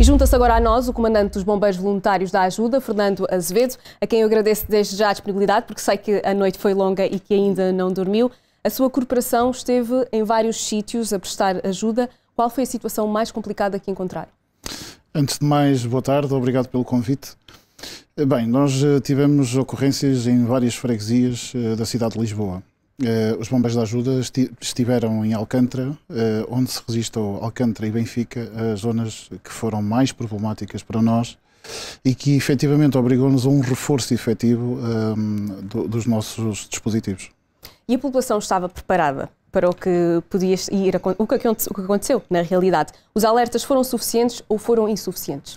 E junta-se agora a nós o comandante dos Bombeiros Voluntários da Ajuda, Fernando Azevedo, a quem eu agradeço desde já a disponibilidade, porque sei que a noite foi longa e que ainda não dormiu. A sua corporação esteve em vários sítios a prestar ajuda. Qual foi a situação mais complicada que encontraram? Antes de mais, boa tarde, obrigado pelo convite. Bem, nós eh, tivemos ocorrências em várias freguesias eh, da cidade de Lisboa. Uh, os bombeiros da ajuda esti estiveram em Alcântara, uh, onde se registrou Alcântara e Benfica, as zonas que foram mais problemáticas para nós e que efetivamente obrigou-nos a um reforço efetivo um, ehm, do, dos nossos dispositivos. E a população estava preparada para o que podia ir a, o que, o que aconteceu na realidade? Os alertas foram suficientes ou foram insuficientes?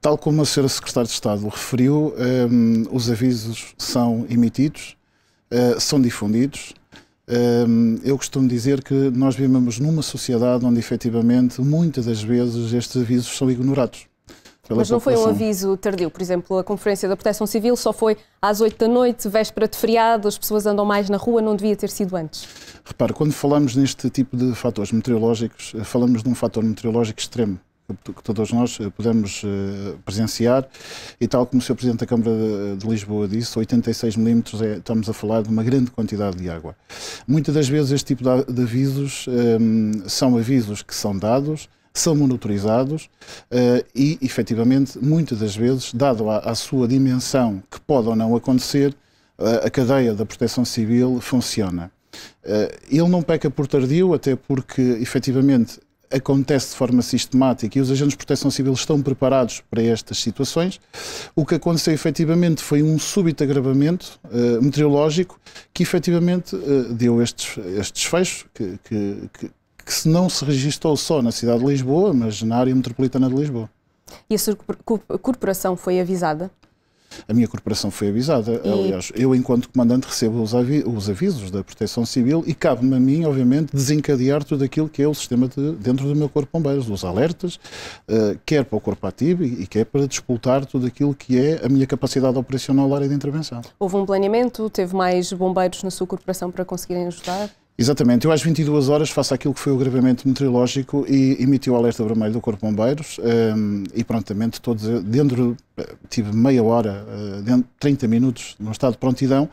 Tal como a senhora secretária de Estado referiu, um, ehm, os avisos são emitidos eh, são difundidos. Um, ehm, eu costumo dizer que nós vivemos numa sociedade onde, efetivamente, muitas das vezes estes avisos são ignorados. Mas não foi um aviso tardio. Por exemplo, a Conferência da Proteção Civil só foi às 8 da noite, véspera de feriado, as pessoas andam mais na rua, não devia ter sido antes. Repare, quando falamos neste tipo de fatores meteorológicos, eh, falamos de um fator meteorológico extremo que, todos nós eh, podemos eh, presenciar. E tal como o Sr. Presidente da Câmara de Lisboa disse, 86 milímetros é, estamos a falar de uma grande quantidade de água. Muitas das vezes este tipo de, de avisos um, ehm, são avisos que são dados, são monitorizados uh, e, efetivamente, muitas das vezes, dado a, a sua dimensão que pode ou não acontecer, uh, a cadeia da proteção civil funciona. Uh, ele não peca por tardio, até porque, efetivamente, acontece de forma sistemática e os agentes de proteção civil estão preparados para estas situações. O que aconteceu efetivamente foi um súbito agravamento uh, meteorológico que efetivamente uh, deu estes, estes fechos que, que, que, que se não se registou só na cidade de Lisboa, mas na área metropolitana de Lisboa. E a sua corporação foi avisada? A minha corporação foi avisada. E... Aliás, eu, enquanto comandante, recebo os, avi os avisos da Proteção Civil e cabe-me a mim, obviamente, desencadear tudo aquilo que é o sistema de, dentro do meu Corpo Bombeiros, os alertas, uh, quer para o Corpo Ativo e, e quer para disputar tudo aquilo que é a minha capacidade operacional na área de intervenção. Houve um planeamento? Teve mais bombeiros na sua corporação para conseguirem ajudar? Exatamente, eu às 22 horas faço aquilo que foi o gravamento meteorológico e emiti o alerta vermelho do Corpo Bombeiros um, ehm, e prontamente todos, eh, dentro, eh, tive meia hora, eh, dentro, 30 minutos num estado de prontidão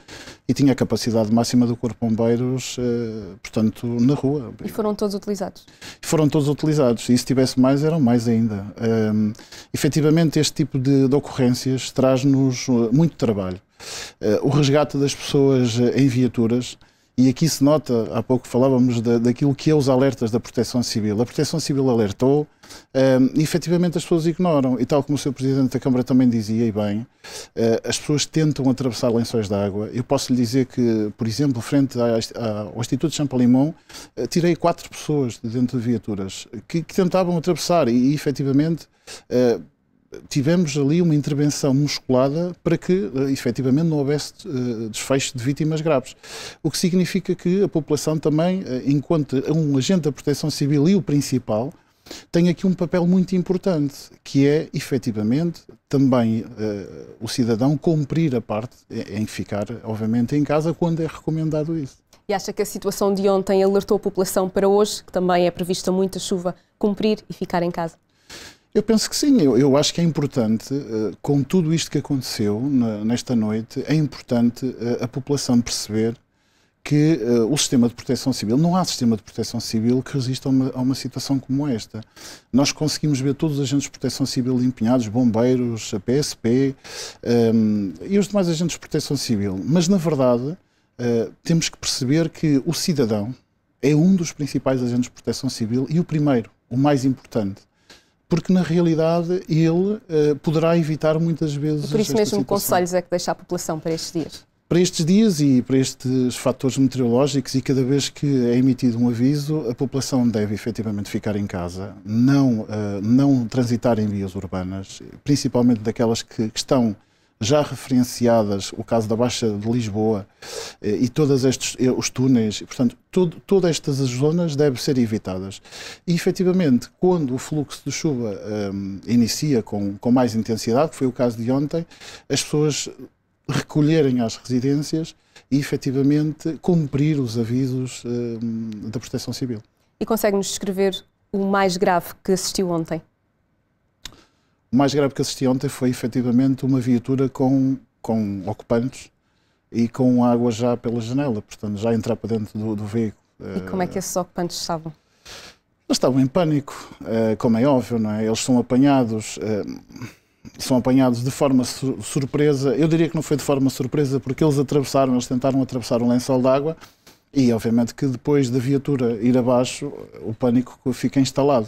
e tinha a capacidade máxima do Corpo Bombeiros, uh, portanto, na rua. E foram todos utilizados? E foram todos utilizados e se tivesse mais, eram mais ainda. Um, ehm, efetivamente, este tipo de, de ocorrências traz-nos muito trabalho. Uh, o resgate das pessoas em viaturas, e aqui se nota, há pouco falávamos da, daquilo que é os alertas da Proteção Civil. A Proteção Civil alertou um, ehm, e efetivamente as pessoas ignoram. E tal como o Sr. Presidente da Câmara também dizia, e bem, uh, as pessoas tentam atravessar lençóis de água. Eu posso lhe dizer que, por exemplo, frente à, à, ao Instituto de Champalimão, uh, eh, tirei quatro pessoas de dentro de viaturas que, que tentavam atravessar e, e efetivamente, uh, tivemos ali uma intervenção musculada para que eh, efetivamente não houvesse eh, desfecho de vítimas graves. O que significa que a população também, eh, enquanto um agente da proteção civil e o principal, tem aqui um papel muito importante, que é, efetivamente, também o cidadão cumprir a parte em ficar, obviamente, em casa quando é recomendado isso. E acha que a situação de ontem alertou a população para hoje, que também é prevista muita chuva, cumprir e ficar em casa? Eu penso que sim, eu, eu acho que é importante, uh, com tudo isto que aconteceu na, nesta noite, é importante uh, a população perceber que uh, o sistema de proteção civil, não há sistema de proteção civil que resista a uma, a uma, situação como esta. Nós conseguimos ver todos os agentes de proteção civil empenhados, bombeiros, a PSP um, ehm, e os demais agentes de proteção civil, mas na verdade temos que perceber que o cidadão é um dos principais agentes de proteção civil e o primeiro, o mais importante porque na realidade ele uh, poderá evitar muitas vezes. E por isso mesmo, situação. conselhos é que deixa a população para estes dias? Para estes dias e para estes fatores meteorológicos, e cada vez que é emitido um aviso, a população deve efetivamente ficar em casa, não, uh, não transitar em vias urbanas, principalmente daquelas que, que estão já referenciadas, o caso da Baixa de Lisboa eh, e todos estes eh, os túneis, portanto, todo, todas estas zonas devem ser evitadas. E efetivamente, quando o fluxo de chuva um, eh, inicia com, com mais intensidade, que foi o caso de ontem, as pessoas recolherem às residências e efetivamente cumprir os avisos um, da Proteção Civil. E consegue-nos descrever o mais grave que assistiu ontem? O mais grave que assisti ontem foi efetivamente uma viatura com, com ocupantes e com água já pela janela, portanto, já entrar para dentro do, do veículo. E como é que esses ocupantes estavam? Eles estavam em pânico, eh, como é óbvio, não é? Eles são apanhados, eh, são apanhados de forma surpresa. Eu diria que não foi de forma surpresa, porque eles atravessaram, eles tentaram atravessar um lençol d'água e obviamente que depois da viatura ir abaixo, o pânico fica instalado.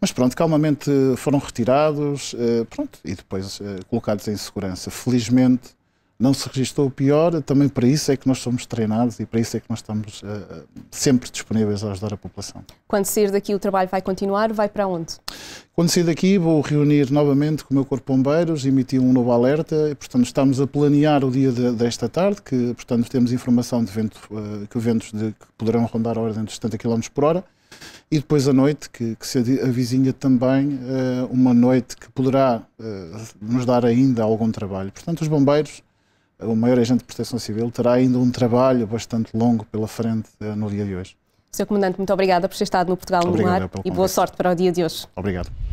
Mas pronto, calmamente foram retirados eh, pronto, e depois eh, colocados em segurança. Felizmente não se registrou o pior, também para isso é que nós somos treinados e para isso é que nós estamos eh, sempre disponíveis a ajudar a população. Quando sair daqui o trabalho vai continuar, vai para onde? Quando sair daqui, vou reunir novamente com o meu Corpo de Bombeiros, emitir um novo alerta. Portanto, estamos a planear o dia de, desta tarde, que, portanto, temos informação de vento, eh, que ventos de, que poderão rondar a ordem de 70 km por hora. E depois à noite, que, que se avizinha também eh, uma noite que poderá eh, nos dar ainda algum trabalho. Portanto, os bombeiros o maior agente de proteção civil terá ainda um trabalho bastante longo pela frente no dia de hoje. Sr. Comandante, muito obrigada por ter estado no Portugal Obrigado, no Mar e boa sorte para o dia de hoje. Obrigado.